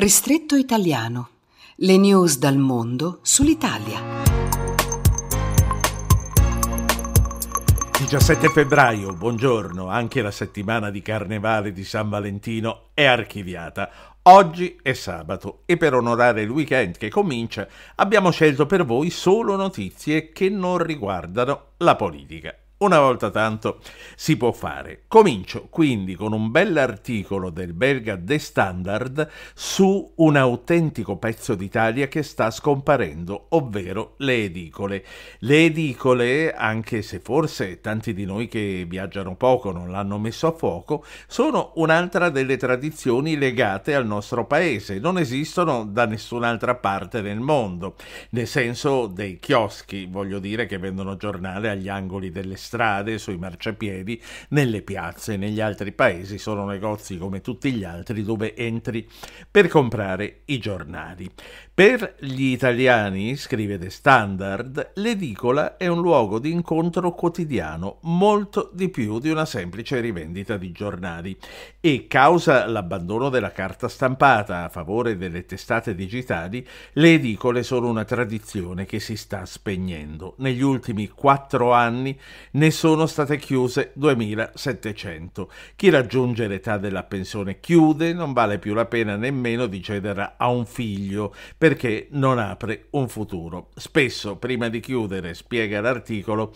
Ristretto italiano. Le news dal mondo sull'Italia. 17 febbraio, buongiorno, anche la settimana di carnevale di San Valentino è archiviata. Oggi è sabato e per onorare il weekend che comincia abbiamo scelto per voi solo notizie che non riguardano la politica una volta tanto si può fare. Comincio quindi con un bell'articolo del belga The Standard su un autentico pezzo d'Italia che sta scomparendo, ovvero le edicole. Le edicole, anche se forse tanti di noi che viaggiano poco non l'hanno messo a fuoco, sono un'altra delle tradizioni legate al nostro paese. Non esistono da nessun'altra parte del mondo, nel senso dei chioschi, voglio dire, che vendono giornale agli angoli delle strade strade, sui marciapiedi, nelle piazze, negli altri paesi sono negozi come tutti gli altri dove entri per comprare i giornali. Per gli italiani, scrive The Standard, l'edicola è un luogo di incontro quotidiano, molto di più di una semplice rivendita di giornali e causa l'abbandono della carta stampata a favore delle testate digitali, le edicole sono una tradizione che si sta spegnendo. Negli ultimi quattro anni ne sono state chiuse 2700. Chi raggiunge l'età della pensione chiude, non vale più la pena nemmeno di cederla a un figlio perché non apre un futuro. Spesso prima di chiudere, spiega l'articolo,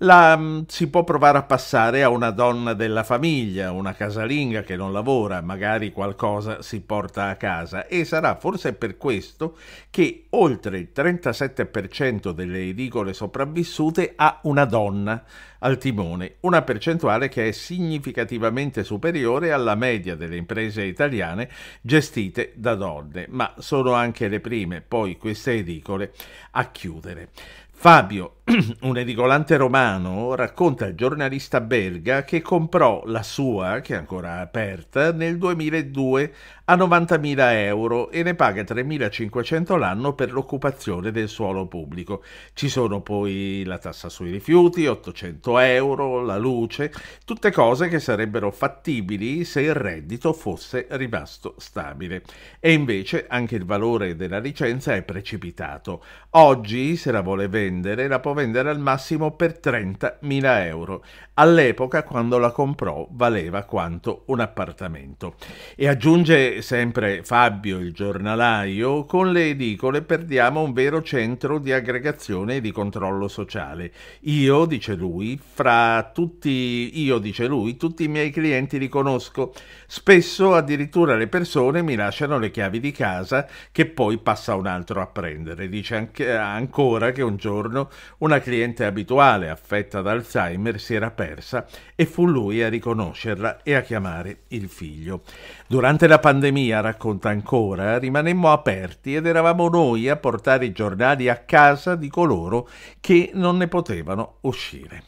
la, mm, si può provare a passare a una donna della famiglia, una casalinga che non lavora, magari qualcosa si porta a casa e sarà forse per questo che oltre il 37% delle edicole sopravvissute ha una donna al timone, una percentuale che è significativamente superiore alla media delle imprese italiane gestite da donne, ma sono anche le prime poi queste edicole a chiudere. Fabio, un edicolante romano, racconta al giornalista belga che comprò la sua, che è ancora aperta, nel 2002 a 90.000 euro e ne paga 3.500 l'anno per l'occupazione del suolo pubblico. Ci sono poi la tassa sui rifiuti, 800 euro, la luce, tutte cose che sarebbero fattibili se il reddito fosse rimasto stabile. E invece anche il valore della licenza è precipitato. Oggi, se la vuole vendere, la può vendere al massimo per 30.000 euro. All'epoca, quando la comprò, valeva quanto un appartamento. E aggiunge sempre Fabio il giornalaio, con le edicole perdiamo un vero centro di aggregazione e di controllo sociale. Io, dice lui, fra tutti, io, dice lui, tutti i miei clienti li conosco. Spesso addirittura le persone mi lasciano le chiavi di casa che poi passa un altro a prendere. Dice anche, ancora che un giorno una cliente abituale affetta da Alzheimer si era persa e fu lui a riconoscerla e a chiamare il figlio. Durante la pandemia pandemia, racconta ancora, rimanemmo aperti ed eravamo noi a portare i giornali a casa di coloro che non ne potevano uscire.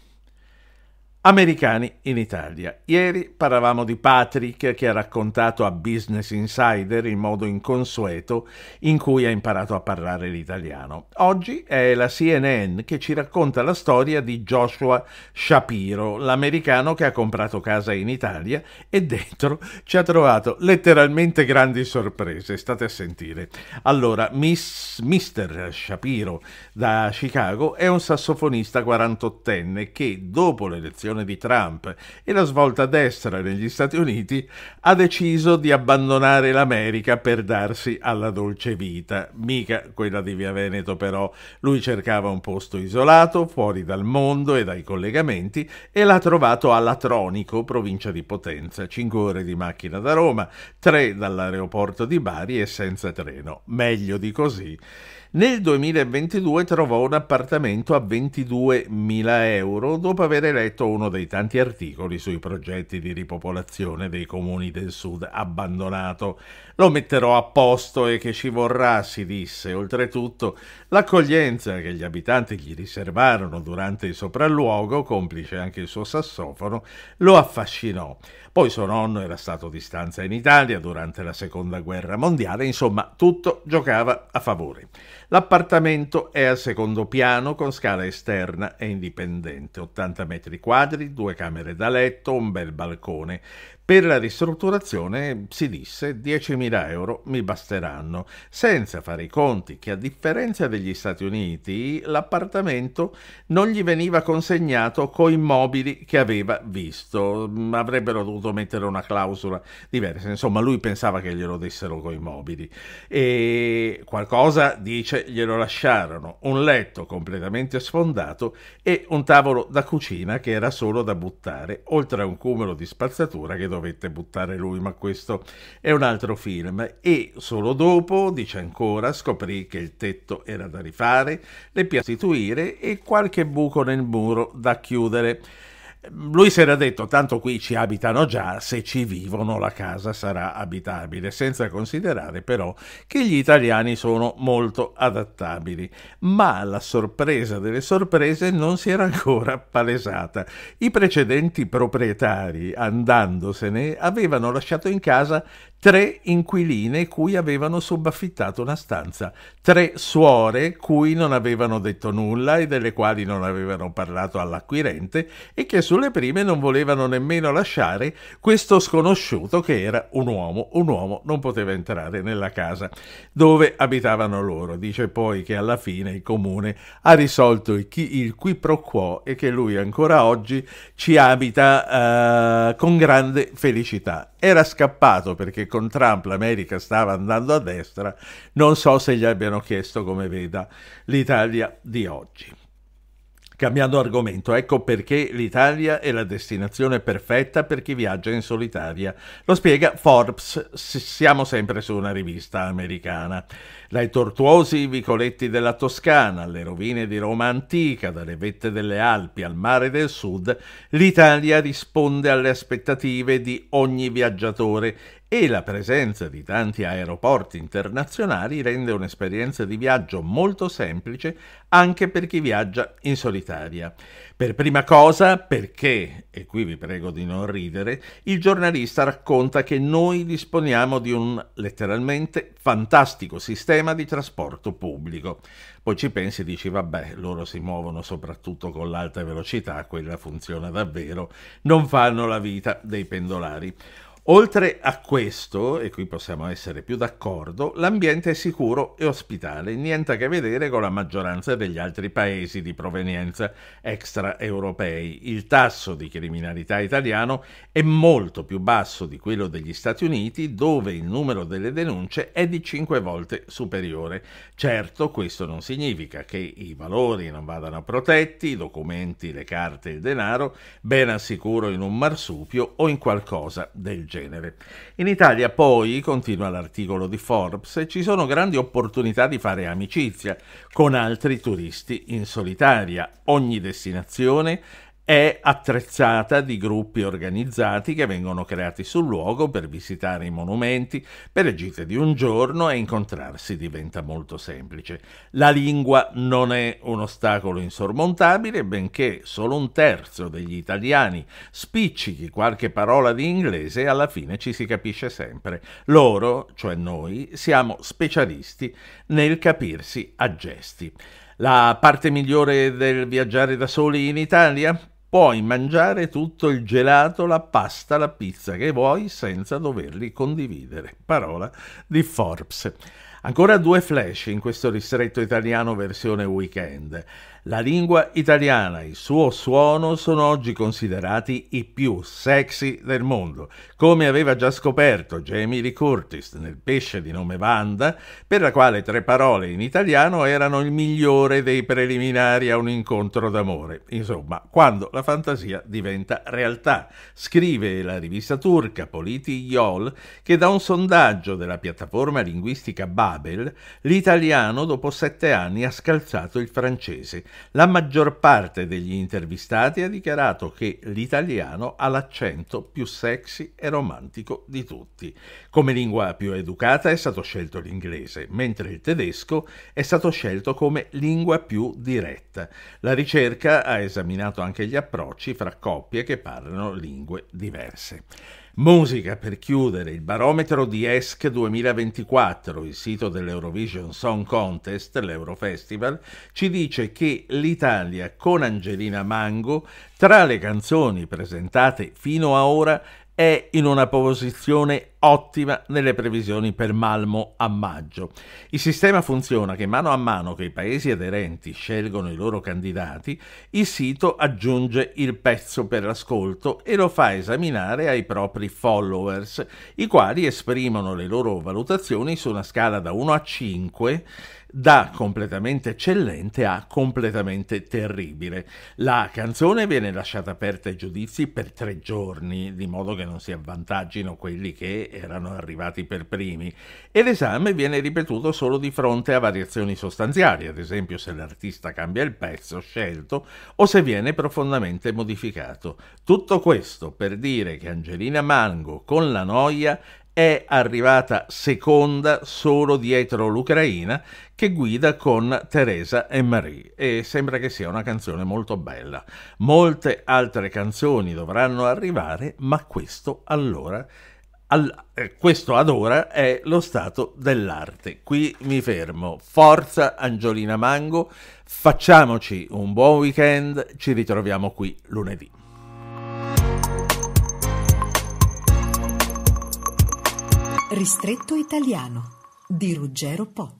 Americani in Italia. Ieri parlavamo di Patrick che ha raccontato a Business Insider il modo inconsueto in cui ha imparato a parlare l'italiano. Oggi è la CNN che ci racconta la storia di Joshua Shapiro, l'americano che ha comprato casa in Italia e dentro ci ha trovato letteralmente grandi sorprese. State a sentire. Allora, Miss, Mr. Shapiro da Chicago è un sassofonista 48enne che dopo l'elezione l'elezione di Trump e la svolta destra negli Stati Uniti, ha deciso di abbandonare l'America per darsi alla dolce vita, mica quella di Via Veneto però. Lui cercava un posto isolato, fuori dal mondo e dai collegamenti e l'ha trovato a Latronico, provincia di Potenza, 5 ore di macchina da Roma, 3 dall'aeroporto di Bari e senza treno. Meglio di così. Nel 2022 trovò un appartamento a 22.000 euro dopo aver eletto un uno dei tanti articoli sui progetti di ripopolazione dei comuni del sud abbandonato. Lo metterò a posto e che ci vorrà, si disse. Oltretutto, l'accoglienza che gli abitanti gli riservarono durante il sopralluogo, complice anche il suo sassofono, lo affascinò. Poi suo nonno era stato di stanza in Italia durante la seconda guerra mondiale, insomma tutto giocava a favore. L'appartamento è al secondo piano con scala esterna e indipendente, 80 metri quadri quadri, due camere da letto, un bel balcone. Per la ristrutturazione si disse 10.000 euro mi basteranno, senza fare i conti che a differenza degli Stati Uniti l'appartamento non gli veniva consegnato coi mobili che aveva visto, mm, avrebbero dovuto mettere una clausola diversa, insomma lui pensava che glielo dessero coi mobili e qualcosa dice glielo lasciarono, un letto completamente sfondato e un tavolo da cucina che era solo da buttare, oltre a un cumulo di spazzatura che doveva dovette buttare lui, ma questo è un altro film. E solo dopo, dice ancora, scoprì che il tetto era da rifare, le piastituire e qualche buco nel muro da chiudere. Lui si era detto, tanto qui ci abitano già, se ci vivono la casa sarà abitabile, senza considerare però che gli italiani sono molto adattabili. Ma la sorpresa delle sorprese non si era ancora palesata. I precedenti proprietari, andandosene, avevano lasciato in casa tre inquiline cui avevano subaffittato una stanza, tre suore cui non avevano detto nulla e delle quali non avevano parlato all'acquirente e che sulle prime non volevano nemmeno lasciare questo sconosciuto che era un uomo. Un uomo non poteva entrare nella casa dove abitavano loro. Dice poi che alla fine il comune ha risolto il, chi, il qui pro quo e che lui ancora oggi ci abita eh, con grande felicità. Era scappato perché con Trump l'America stava andando a destra, non so se gli abbiano chiesto come veda l'Italia di oggi. Cambiando argomento, ecco perché l'Italia è la destinazione perfetta per chi viaggia in solitaria. Lo spiega Forbes, siamo sempre su una rivista americana. Dai tortuosi vicoletti della Toscana, alle rovine di Roma antica, dalle vette delle Alpi al mare del sud, l'Italia risponde alle aspettative di ogni viaggiatore e la presenza di tanti aeroporti internazionali rende un'esperienza di viaggio molto semplice anche per chi viaggia in solitaria. Per prima cosa perché, e qui vi prego di non ridere, il giornalista racconta che noi disponiamo di un letteralmente fantastico sistema di trasporto pubblico. Poi ci pensi e dici vabbè, loro si muovono soprattutto con l'alta velocità, quella funziona davvero, non fanno la vita dei pendolari. Oltre a questo, e qui possiamo essere più d'accordo, l'ambiente è sicuro e ospitale, niente a che vedere con la maggioranza degli altri paesi di provenienza extraeuropei. Il tasso di criminalità italiano è molto più basso di quello degli Stati Uniti, dove il numero delle denunce è di 5 volte superiore. Certo, questo non significa che i valori non vadano protetti, i documenti, le carte, e il denaro, ben assicuro in un marsupio o in qualcosa del genere genere. In Italia poi, continua l'articolo di Forbes, ci sono grandi opportunità di fare amicizia con altri turisti in solitaria. Ogni destinazione è attrezzata di gruppi organizzati che vengono creati sul luogo per visitare i monumenti, per le gite di un giorno e incontrarsi diventa molto semplice. La lingua non è un ostacolo insormontabile, benché solo un terzo degli italiani spiccichi qualche parola di inglese alla fine ci si capisce sempre. Loro, cioè noi, siamo specialisti nel capirsi a gesti. La parte migliore del viaggiare da soli in Italia? Puoi mangiare tutto il gelato, la pasta, la pizza che vuoi senza doverli condividere. Parola di Forbes. Ancora due flash in questo ristretto italiano versione weekend. La lingua italiana e il suo suono sono oggi considerati i più sexy del mondo, come aveva già scoperto Jamie Lee Curtis nel pesce di nome Vanda, per la quale tre parole in italiano erano il migliore dei preliminari a un incontro d'amore. Insomma, quando la fantasia diventa realtà, scrive la rivista turca Politi Yol che da un sondaggio della piattaforma linguistica BA Babel, l'italiano dopo sette anni ha scalzato il francese. La maggior parte degli intervistati ha dichiarato che l'italiano ha l'accento più sexy e romantico di tutti. Come lingua più educata è stato scelto l'inglese, mentre il tedesco è stato scelto come lingua più diretta. La ricerca ha esaminato anche gli approcci fra coppie che parlano lingue diverse. Musica per chiudere il barometro di ESC 2024, il sito dell'Eurovision Song Contest, l'Eurofestival, ci dice che l'Italia con Angelina Mango, tra le canzoni presentate fino a ora, è in una posizione ottima nelle previsioni per Malmo a maggio. Il sistema funziona che mano a mano che i paesi aderenti scelgono i loro candidati, il sito aggiunge il pezzo per l'ascolto e lo fa esaminare ai propri followers, i quali esprimono le loro valutazioni su una scala da 1 a 5 da completamente eccellente a completamente terribile. La canzone viene lasciata aperta ai giudizi per tre giorni, di modo che non si avvantaggino quelli che che erano arrivati per primi e l'esame viene ripetuto solo di fronte a variazioni sostanziali, ad esempio se l'artista cambia il pezzo scelto o se viene profondamente modificato. Tutto questo per dire che Angelina Mango con la noia è arrivata seconda solo dietro l'Ucraina che guida con Teresa e Marie e sembra che sia una canzone molto bella. Molte altre canzoni dovranno arrivare, ma questo allora è All, eh, questo ad ora è lo stato dell'arte. Qui mi fermo. Forza Angiolina Mango, facciamoci un buon weekend, ci ritroviamo qui lunedì. Ristretto italiano di Ruggero Po.